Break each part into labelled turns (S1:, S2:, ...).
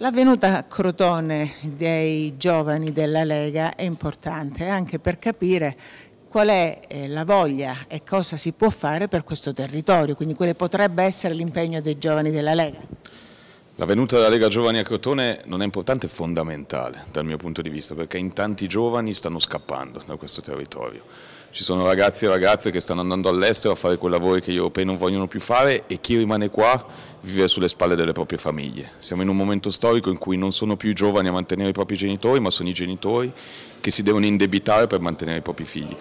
S1: L'avvenuta a Crotone dei giovani della Lega è importante anche per capire qual è eh, la voglia e cosa si può fare per questo territorio, quindi quale potrebbe essere l'impegno dei giovani della Lega.
S2: La venuta della Lega Giovani a Crotone non è importante, è fondamentale dal mio punto di vista, perché in tanti giovani stanno scappando da questo territorio ci sono ragazzi e ragazze che stanno andando all'estero a fare quei lavori che gli europei non vogliono più fare e chi rimane qua vive sulle spalle delle proprie famiglie. Siamo in un momento storico in cui non sono più i giovani a mantenere i propri genitori, ma sono i genitori che si devono indebitare per mantenere i propri figli.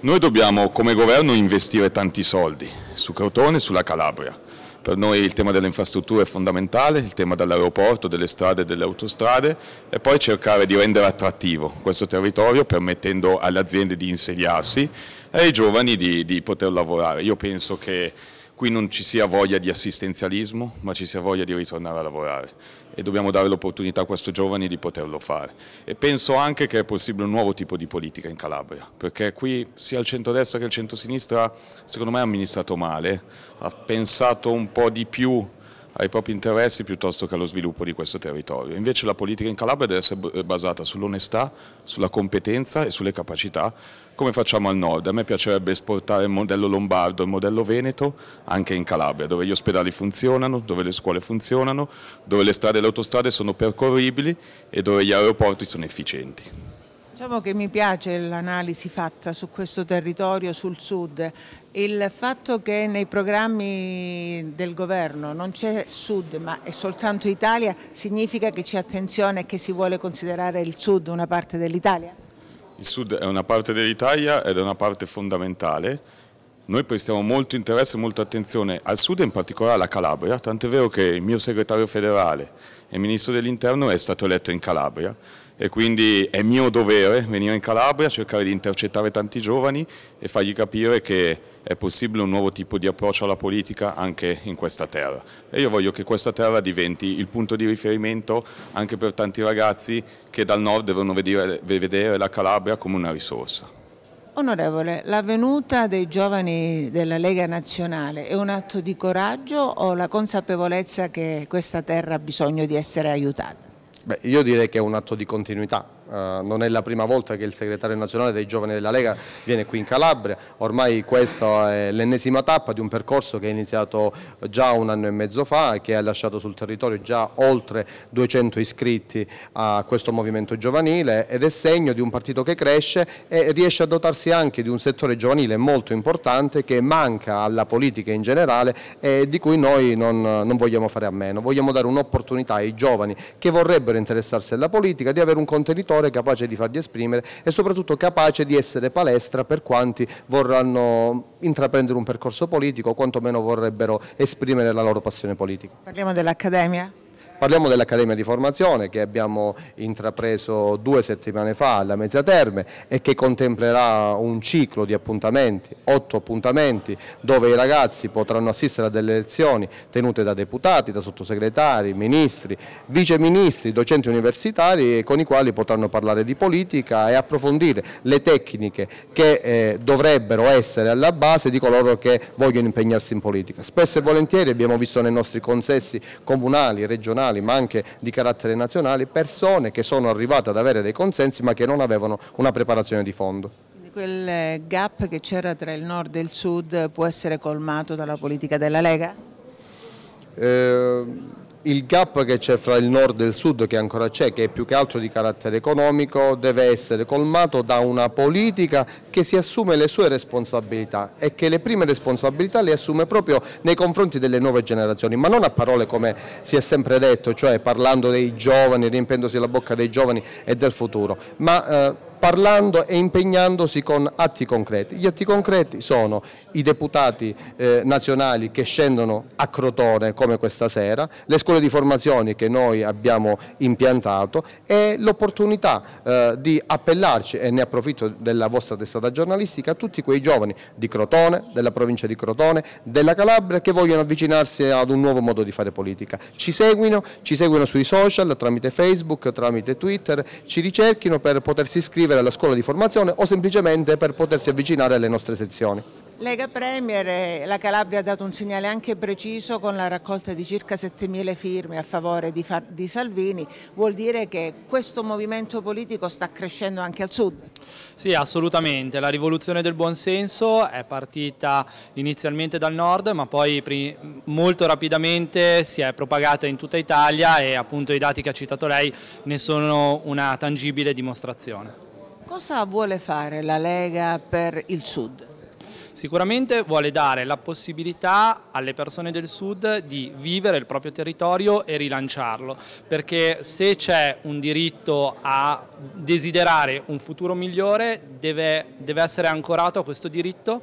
S2: Noi dobbiamo come governo investire tanti soldi su Crotone e sulla Calabria per noi il tema delle infrastrutture è fondamentale, il tema dell'aeroporto, delle strade e delle autostrade e poi cercare di rendere attrattivo questo territorio permettendo alle aziende di insediarsi e ai giovani di, di poter lavorare. Io penso che qui non ci sia voglia di assistenzialismo, ma ci sia voglia di ritornare a lavorare e dobbiamo dare l'opportunità a questi giovani di poterlo fare. E penso anche che è possibile un nuovo tipo di politica in Calabria, perché qui sia il centrodestra che il centrosinistra secondo me ha amministrato male, ha pensato un po' di più ai propri interessi piuttosto che allo sviluppo di questo territorio. Invece la politica in Calabria deve essere basata sull'onestà, sulla competenza e sulle capacità, come facciamo al nord. A me piacerebbe esportare il modello lombardo, il modello veneto anche in Calabria, dove gli ospedali funzionano, dove le scuole funzionano, dove le strade e le autostrade sono percorribili e dove gli aeroporti sono efficienti.
S1: Diciamo che mi piace l'analisi fatta su questo territorio, sul sud. Il fatto che nei programmi del governo non c'è sud ma è soltanto Italia significa che c'è attenzione e che si vuole considerare il sud una parte dell'Italia?
S2: Il sud è una parte dell'Italia ed è una parte fondamentale. Noi prestiamo molto interesse e molta attenzione al sud e in particolare alla Calabria, tant'è vero che il mio segretario federale e ministro dell'interno è stato eletto in Calabria e quindi è mio dovere venire in Calabria, cercare di intercettare tanti giovani e fargli capire che è possibile un nuovo tipo di approccio alla politica anche in questa terra. E io voglio che questa terra diventi il punto di riferimento anche per tanti ragazzi che dal nord devono vedere, vedere la Calabria come una risorsa.
S1: Onorevole, la venuta dei giovani della Lega Nazionale è un atto di coraggio o la consapevolezza che questa terra ha bisogno di essere aiutata?
S3: Beh, io direi che è un atto di continuità, eh, non è la prima volta che il segretario nazionale dei giovani della Lega viene qui in Calabria, ormai questa è l'ennesima tappa di un percorso che è iniziato già un anno e mezzo fa e che ha lasciato sul territorio già oltre 200 iscritti a questo movimento giovanile ed è segno di un partito che cresce e riesce a dotarsi anche di un settore giovanile molto importante che manca alla politica in generale e di cui noi non, non vogliamo fare a meno, vogliamo dare un'opportunità ai giovani che vorrebbero interessarsi alla politica di avere un contenitore formatore capace di farli esprimere e soprattutto capace di essere palestra per quanti vorranno intraprendere un percorso politico o quantomeno vorrebbero esprimere la loro passione politica.
S1: Parliamo dell'Accademia?
S3: Parliamo dell'Accademia di Formazione che abbiamo intrapreso due settimane fa alla Mezza Terme e che contemplerà un ciclo di appuntamenti, otto appuntamenti, dove i ragazzi potranno assistere a delle lezioni tenute da deputati, da sottosegretari, ministri, viceministri, docenti universitari con i quali potranno parlare di politica e approfondire le tecniche che eh, dovrebbero essere alla base di coloro che vogliono impegnarsi in politica. Spesso e volentieri abbiamo visto nei nostri consessi comunali, regionali, regionali ma anche di carattere nazionale, persone che sono arrivate ad avere dei consensi ma che non avevano una preparazione di fondo
S1: quel eh, gap che c'era tra il nord e il sud può essere colmato dalla politica della Lega?
S3: Eh, il gap che c'è fra il nord e il sud, che ancora c'è, che è più che altro di carattere economico, deve essere colmato da una politica che si assume le sue responsabilità e che le prime responsabilità le assume proprio nei confronti delle nuove generazioni, ma non a parole come si è sempre detto, cioè parlando dei giovani, riempiendosi la bocca dei giovani e del futuro, ma, eh, parlando e impegnandosi con atti concreti. Gli atti concreti sono i deputati eh, nazionali che scendono a Crotone come questa sera, le scuole di formazione che noi abbiamo impiantato e l'opportunità eh, di appellarci, e ne approfitto della vostra testata giornalistica, a tutti quei giovani di Crotone, della provincia di Crotone, della Calabria che vogliono avvicinarsi ad un nuovo modo di fare politica. Ci seguono, ci seguono sui social, tramite Facebook, tramite Twitter, ci ricerchino per potersi iscrivere iscrivere alla scuola di formazione o semplicemente per potersi avvicinare alle nostre sezioni.
S1: Lega Premier, eh, la Calabria ha dato un segnale anche preciso con la raccolta di circa 7.000 firme a favore di, di, Salvini, vuol dire che questo movimento politico sta crescendo anche al sud?
S4: Sì, assolutamente, la rivoluzione del buonsenso è partita inizialmente dal nord ma poi molto rapidamente si è propagata in tutta Italia e appunto i dati che ha citato lei ne sono una tangibile dimostrazione.
S1: Cosa vuole fare la Lega per il Sud?
S4: Sicuramente vuole dare la possibilità alle persone del sud di vivere il proprio territorio e rilanciarlo, perché se c'è un diritto a desiderare un futuro migliore deve, deve essere ancorato a questo diritto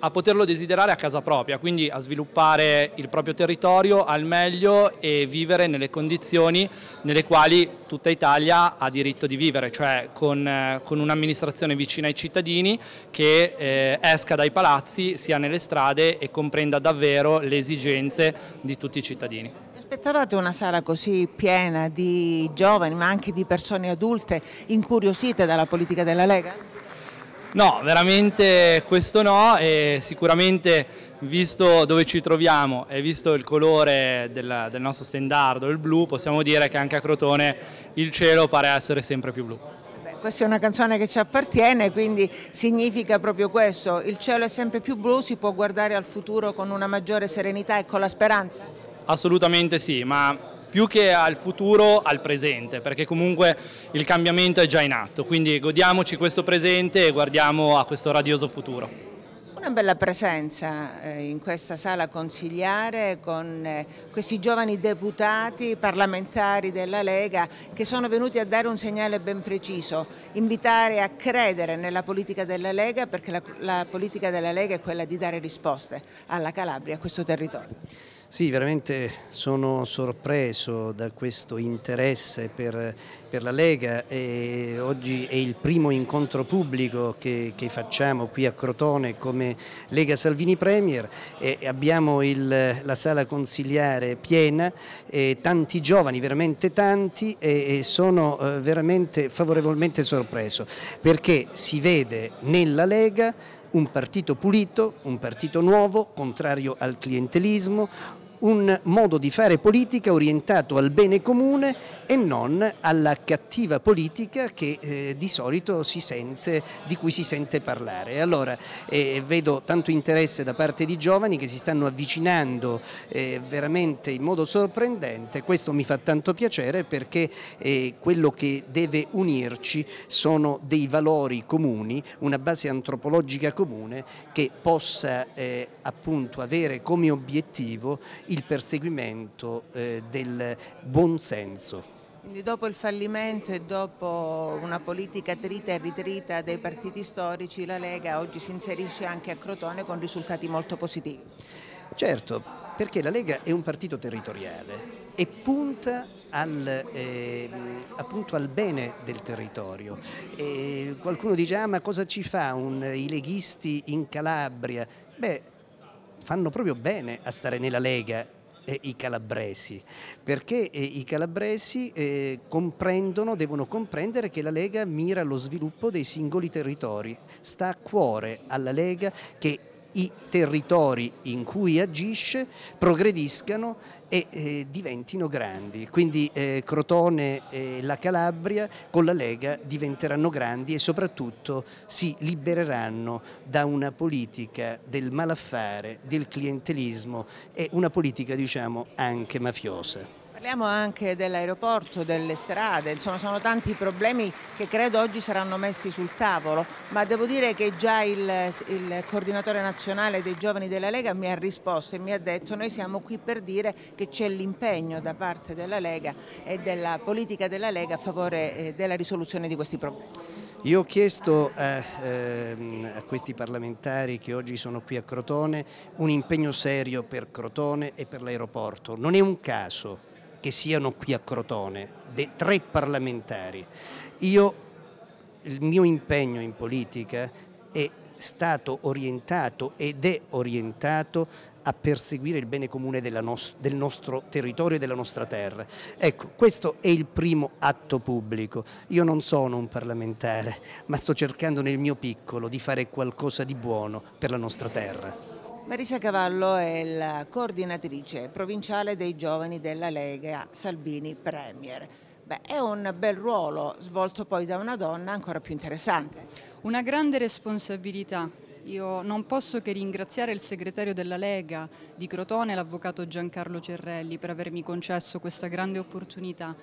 S4: a poterlo desiderare a casa propria, quindi a sviluppare il proprio territorio al meglio e vivere nelle condizioni nelle quali tutta Italia ha diritto di vivere, cioè con, eh, con un'amministrazione vicina ai cittadini che eh, esca dai palazzi, sia nelle strade e comprenda davvero le esigenze di tutti i cittadini.
S1: Aspettavate una sala così piena di giovani ma anche di persone adulte incuriosite dalla politica della Lega?
S4: No, veramente questo no e sicuramente visto dove ci troviamo e visto il colore del, del, nostro standardo, il blu, possiamo dire che anche a Crotone il cielo pare essere sempre più blu.
S1: questa è una canzone che ci appartiene, quindi significa proprio questo, il cielo è sempre più blu, si può guardare al futuro con una maggiore serenità e con la speranza?
S4: Assolutamente sì, ma più che al futuro, al presente, perché comunque il cambiamento è già in atto, quindi godiamoci questo presente e guardiamo a questo radioso futuro.
S1: Una bella presenza eh, in questa sala consigliare con eh, questi giovani deputati parlamentari della Lega che sono venuti a dare un segnale ben preciso, invitare a credere nella politica della Lega perché la, la politica della Lega è quella di dare risposte alla Calabria, a questo territorio.
S5: Sì, veramente sono sorpreso da questo interesse per, per la Lega e oggi è il primo incontro pubblico che, che, facciamo qui a Crotone come Lega Salvini Premier e abbiamo il, la sala consiliare piena e tanti giovani, veramente tanti e, e sono eh, veramente favorevolmente sorpreso perché si vede nella Lega un partito pulito, un partito nuovo, contrario al clientelismo, un modo di fare politica orientato al bene comune e non alla cattiva politica che eh, di solito si sente, di cui si sente parlare. Allora eh, vedo tanto interesse da parte di giovani che si stanno avvicinando eh, veramente in modo sorprendente, questo mi fa tanto piacere perché eh, quello che deve unirci sono dei valori comuni, una base antropologica comune che possa eh, appunto avere come obiettivo il perseguimento eh, del buonsenso.
S1: Quindi dopo il fallimento e dopo una politica trita e ritrita dei partiti storici, la Lega oggi si inserisce anche a Crotone con risultati molto positivi.
S5: Certo, perché la Lega è un partito territoriale e punta al, eh, appunto al bene del territorio. E qualcuno dice, ah, ma cosa ci fa un, i leghisti in Calabria? Beh, fanno proprio bene a stare nella Lega eh, i calabresi, perché eh, i calabresi eh, comprendono, devono comprendere che la Lega mira allo sviluppo dei singoli territori, sta a cuore alla Lega che i territori in cui agisce progrediscano e eh, diventino grandi. Quindi eh, Crotone e la Calabria con la Lega diventeranno grandi e soprattutto si libereranno da una politica del malaffare, del clientelismo e una politica diciamo anche mafiosa.
S1: Parliamo anche dell'aeroporto, delle strade, insomma sono tanti problemi che credo oggi saranno messi sul tavolo, ma devo dire che già il, il, coordinatore nazionale dei giovani della Lega mi ha risposto e mi ha detto noi siamo qui per dire che c'è l'impegno da parte della Lega e della politica della Lega a favore eh, della risoluzione di questi problemi.
S5: Io ho chiesto a, eh, ehm, a, questi parlamentari che oggi sono qui a Crotone un impegno serio per Crotone e per l'aeroporto. Non è un caso che siano qui a Crotone, de, tre parlamentari. Io, il mio impegno in politica è stato orientato ed è orientato a perseguire il bene comune nos del nostro territorio e della nostra terra. Ecco, questo è il primo atto pubblico. Io non sono un parlamentare, ma sto cercando nel mio piccolo di fare qualcosa di buono per la nostra terra.
S1: Marisa Cavallo è la coordinatrice provinciale dei giovani della Lega Salvini Premier. Beh, è un bel ruolo
S6: svolto poi da una donna ancora più interessante. Una grande responsabilità. Io non posso che ringraziare il segretario della Lega di Crotone, l'avvocato Giancarlo Cerrelli, per avermi concesso questa grande opportunità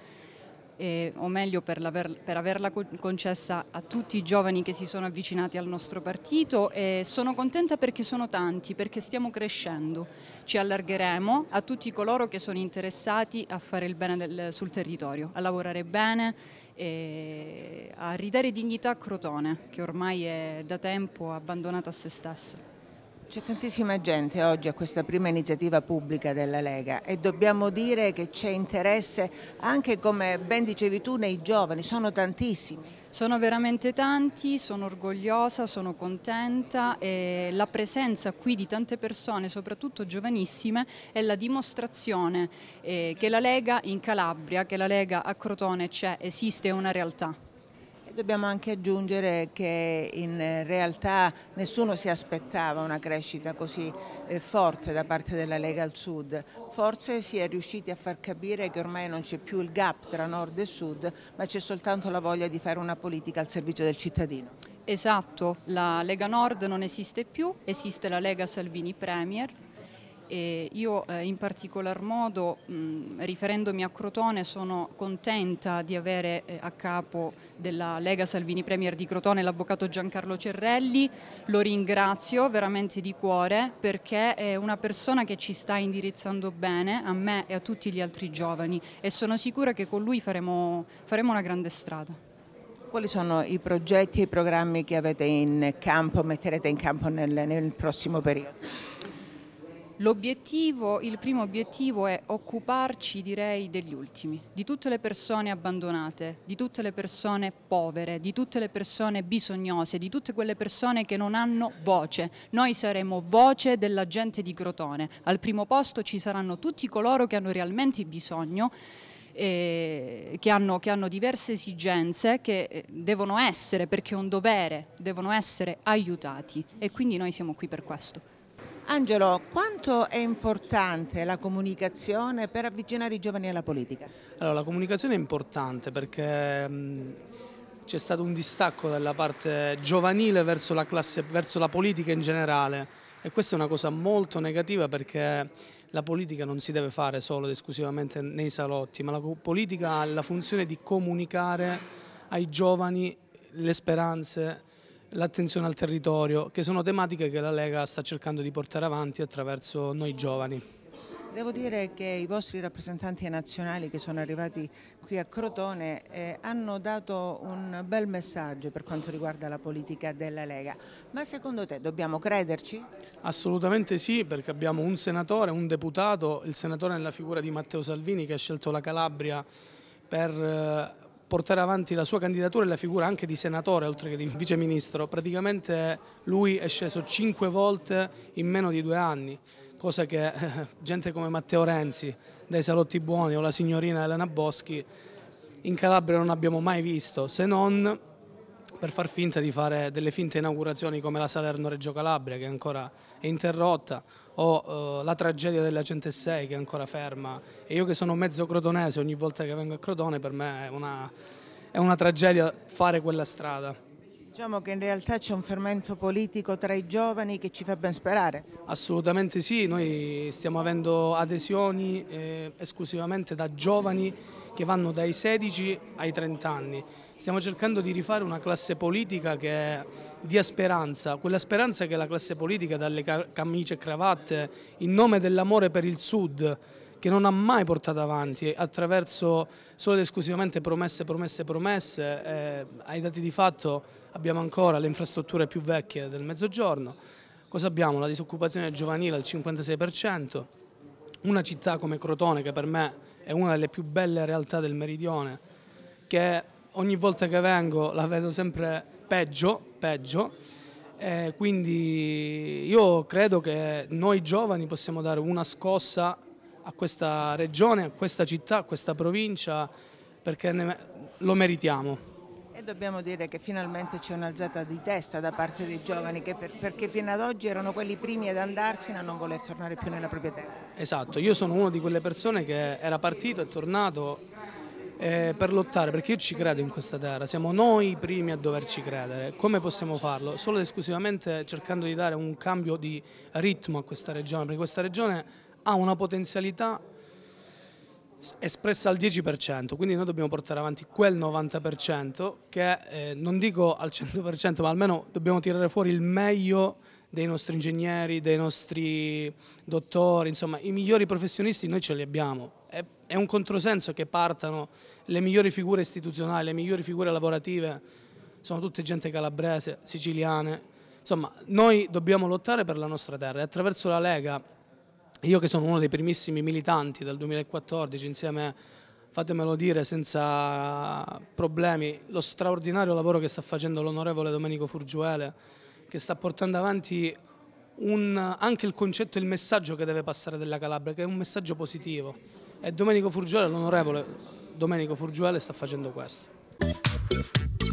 S6: eh, o meglio per, per, averla concessa a tutti i giovani che si sono avvicinati al nostro partito. Eh, sono contenta perché sono tanti, perché stiamo crescendo. Ci allargheremo a tutti coloro che sono interessati a fare il bene del, sul territorio, a lavorare bene, eh, a ridare dignità a Crotone, che ormai è da tempo abbandonata a se stessa.
S1: C'è tantissima gente oggi a questa prima iniziativa pubblica della Lega e dobbiamo dire che c'è interesse anche come ben dicevi tu nei giovani, sono
S6: tantissimi. Sono veramente tanti, sono orgogliosa, sono contenta e la presenza qui di tante persone, soprattutto giovanissime, è la dimostrazione eh, che la Lega in Calabria, che la Lega a Crotone c'è, esiste, è una realtà.
S1: Dobbiamo anche aggiungere che in eh, realtà nessuno si aspettava una crescita così eh, forte da parte della Lega al Sud. Forse si è riusciti a far capire che ormai non c'è più il gap tra nord e sud, ma c'è soltanto la voglia di fare una politica al servizio del cittadino.
S6: Esatto, la Lega Nord non esiste più, esiste la Lega Salvini Premier e io eh, in particolar modo, mh, riferendomi a Crotone, sono contenta di avere eh, a capo della Lega Salvini Premier di Crotone l'avvocato Giancarlo Cerrelli, lo ringrazio veramente di cuore perché è una persona che ci sta indirizzando bene a me e a tutti gli altri giovani e sono sicura che con lui faremo, faremo una grande strada
S1: quali sono i progetti e i programmi che avete in campo, metterete in campo nel, nel prossimo periodo?
S6: L'obiettivo, il primo obiettivo è occuparci direi degli ultimi, di tutte le persone abbandonate, di tutte le persone povere, di tutte le persone bisognose, di tutte quelle persone che non hanno voce. Noi saremo voce della gente di Crotone. Al primo posto ci saranno tutti coloro che hanno realmente bisogno eh, che, hanno, che, hanno, diverse esigenze che eh, devono essere, perché è un dovere, devono essere aiutati e quindi noi siamo qui per questo.
S1: Angelo, quanto è importante la comunicazione per avvicinare i giovani alla politica?
S7: Allora, la comunicazione è importante perché c'è stato un distacco dalla parte giovanile verso la, classe, verso la politica in generale e questa è una cosa molto negativa perché la politica non si deve fare solo ed esclusivamente nei salotti, ma la politica ha la funzione di comunicare ai giovani le speranze l'attenzione al territorio, che sono tematiche che la Lega sta cercando di portare avanti attraverso noi giovani.
S1: Devo dire che i vostri rappresentanti nazionali che sono arrivati qui a Crotone eh, hanno dato un bel messaggio per quanto riguarda la politica della Lega, ma secondo te dobbiamo crederci?
S7: Assolutamente sì, perché abbiamo un senatore, un deputato, il senatore nella figura di Matteo Salvini che ha scelto la Calabria per eh, portare avanti la sua candidatura e la figura anche di senatore oltre che di viceministro. Praticamente lui è sceso cinque volte in meno di due anni, cosa che eh, gente come Matteo Renzi, dai Salotti Buoni o la signorina Elena Boschi in Calabria non abbiamo mai visto, se non per far finta di fare delle finte inaugurazioni come la Salerno-Reggio Calabria che ancora è interrotta o eh, la tragedia della 106 che è ancora ferma e io che sono mezzo crotonese ogni volta che vengo a Crotone per me è una, è una tragedia fare quella strada.
S1: Diciamo che in realtà c'è un fermento politico tra i giovani che ci fa ben sperare.
S7: Assolutamente sì, noi stiamo avendo adesioni eh, esclusivamente da giovani che vanno dai 16 ai 30 anni. Stiamo cercando di rifare una classe politica che dia speranza, quella speranza che la classe politica dalle camicie e cravatte, in nome dell'amore per il Sud, che non ha mai portato avanti attraverso solo ed esclusivamente promesse, promesse, promesse. Eh, ai dati di fatto abbiamo ancora le infrastrutture più vecchie del mezzogiorno. Cosa abbiamo? La disoccupazione giovanile al 56%, una città come Crotone che per me è una delle più belle realtà del meridione, che ogni volta che vengo la vedo sempre peggio, peggio. E quindi io credo che noi giovani possiamo dare una scossa a questa regione, a questa città, a questa provincia, perché lo meritiamo.
S1: E dobbiamo dire che finalmente c'è un'alzata di testa da parte dei giovani per, perché fino ad oggi erano quelli primi ad andarsene a non voler tornare più nella propria terra.
S7: Esatto, io sono una di quelle persone che era partito, e tornato eh, per lottare, perché io ci credo in questa terra, siamo noi i primi a doverci credere. Come possiamo farlo? Solo ed esclusivamente cercando di dare un cambio di ritmo a questa regione, perché questa regione ha una potenzialità espressa al 10%, quindi noi dobbiamo portare avanti quel 90% che eh, non dico al 100%, ma almeno dobbiamo tirare fuori il meglio dei nostri ingegneri, dei nostri dottori, insomma i migliori professionisti noi ce li abbiamo. È, è un controsenso che partano le migliori figure istituzionali, le migliori figure lavorative, sono tutte gente calabrese, siciliane, insomma noi dobbiamo lottare per la nostra terra e attraverso la Lega io che sono uno dei primissimi militanti dal 2014 insieme a fatemelo dire senza problemi, lo straordinario lavoro che sta facendo l'onorevole Domenico Furgiuele, che sta portando avanti un, anche il concetto e il messaggio che deve passare della Calabria, che è un messaggio positivo. E Domenico Furgiuele, l'onorevole Domenico Furgiuele sta facendo questo.